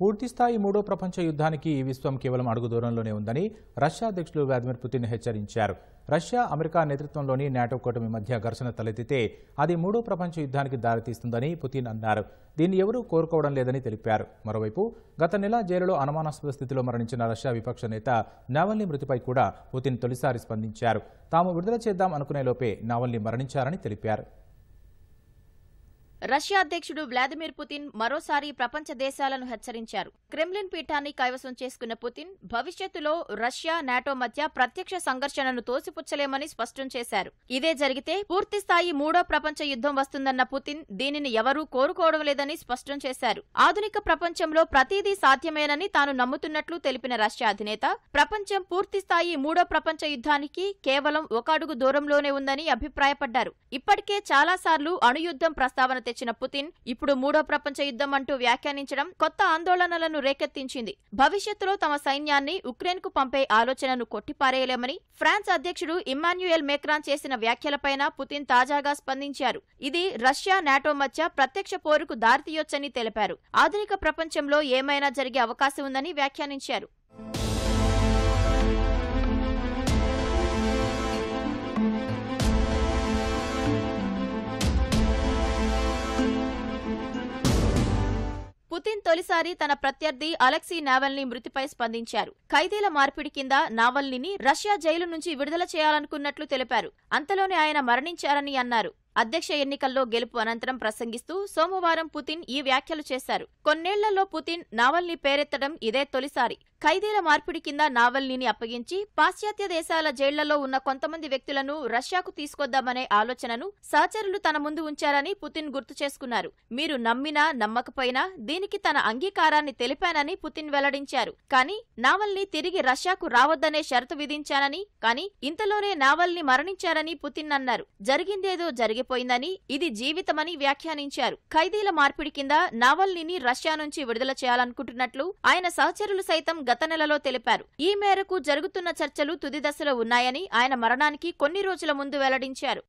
పూర్తిస్థాయి మూడో ప్రపంచ యుద్ధానికి ఈ విశ్వం కేవలం అడుగు దూరంలోనే ఉందని రష్యా అధ్యక్షులు వ్లాదిమిర్ పుతిన్ హెచ్చరించారు రష్యా అమెరికా నేతృత్వంలోని నాటో కూటమి మధ్య ఘర్షణ తలెత్తితే అది మూడో ప్రపంచ యుద్ధానికి దారితీస్తుందని పుతిన్ అన్నారు దీన్ని ఎవరూ కోరుకోవడం లేదని తెలిపారు మరోవైపు గత నెల జైలులో అనుమానాస్పద స్థితిలో మరణించిన రష్యా విపక్ష నేత నావల్ని మృతిపై కూడా పుతిన్ తొలిసారి స్పందించారు తాము విడుదల చేద్దాం అనుకునే లోపే నావల్ని మరణించారని తెలిపారు రష్యా అధ్యక్షుడు వ్లాదిమిర్ పుతిన్ మరోసారి ప్రపంచ దేశాలను హెచ్చరించారు క్రెమ్లిన్ పీఠాన్ని కైవసం చేసుకున్న పుతిన్ భవిష్యత్తులో రష్యా నాటో మధ్య ప్రత్యక్ష సంఘర్షణను తోసిపుచ్చలేమని స్పష్టం చేశారు ఇదే జరిగితే పూర్తిస్థాయి మూడో ప్రపంచ యుద్ధం వస్తుందన్న పుతిన్ దీనిని ఎవరూ కోరుకోవడం లేదని స్పష్టం చేశారు ఆధునిక ప్రపంచంలో ప్రతిదీ సాధ్యమేనని తాను నమ్ముతున్నట్లు తెలిపిన రష్యా అధినేత ప్రపంచం పూర్తిస్థాయి మూడో ప్రపంచ యుద్ధానికి కేవలం ఒక అడుగు దూరంలోనే ఉందని అభిప్రాయపడ్డారు ఇప్పటికే చాలాసార్లు అణుయుద్ధం ప్రస్తావన తెచ్చిన పుతిన్ ఇప్పుడు మూడో ప్రపంచ యుద్ధం అంటూ వ్యాఖ్యానించడం కొత్త ఆందోళనలను రేకెత్తించింది భవిష్యత్తులో తమ సైన్యాన్ని ఉక్రెయిన్కు పంపే ఆలోచనను కొట్టిపారేయలేమని ఫ్రాన్స్ అధ్యక్షుడు ఇమ్మాన్యుయల్ మేక్రాన్ చేసిన వ్యాఖ్యలపైన పుతిన్ తాజాగా స్పందించారు ఇది రష్యా నాటో మధ్య ప్రత్యక్ష పోరుకు దారితీయొచ్చని తెలిపారు ఆధునిక ప్రపంచంలో ఏమైనా జరిగే అవకాశం ఉందని వ్యాఖ్యానించారు తొలిసారి తన ప్రత్యర్థి అలెక్సీ నావల్నీ మృతిపై స్పందించారు ఖైదీల మార్పిడి కింద నావల్నీని రష్యా జైలు నుంచి విడుదల చేయాలనుకున్నట్లు తెలిపారు అంతలోనే ఆయన మరణించారని అన్నారు అధ్యక్ష ఎన్నికల్లో గెలుపు అనంతరం ప్రసంగిస్తూ సోమవారం పుతిన్ ఈ వ్యాఖ్యలు చేశారు కొన్నేళ్లలో పుతిన్ నావల్ని పేరెత్తడం ఇదే తొలిసారి ఖైదీల మార్పిడి కింద నావల్నీని అప్పగించి పాశ్చాత్య దేశాల జైళ్లలో ఉన్న కొంతమంది వ్యక్తులను రష్యాకు తీసుకొద్దామనే ఆలోచనను సహచరులు తన ముందు ఉంచారని పుతిన్ గుర్తు చేసుకున్నారు మీరు నమ్మినా నమ్మకపోయినా దీనికి తన అంగీకారాన్ని తెలిపానని పుతిన్ వెల్లడించారు కానీ నావల్ని తిరిగి రష్యాకు రావద్దనే షరతు విధించానని కానీ ఇంతలోనే నావల్ని మరణించారని పుతిన్ అన్నారు జరిగిందేదో జరిగిపోయిందని ఇది జీవితమని వ్యాఖ్యానించారు ఖైదీల మార్పిడి కింద నావల్నీని రష్యా నుంచి విడుదల చేయాలనుకుంటున్నట్లు ఆయన సహచరులు సైతం గత నెలలో తెలిపారు ఈ మేరకు జరుగుతున్న చర్చలు తుది దశలో ఉన్నాయని ఆయన మరణానికి కొన్ని రోజుల ముందు వెల్లడించారు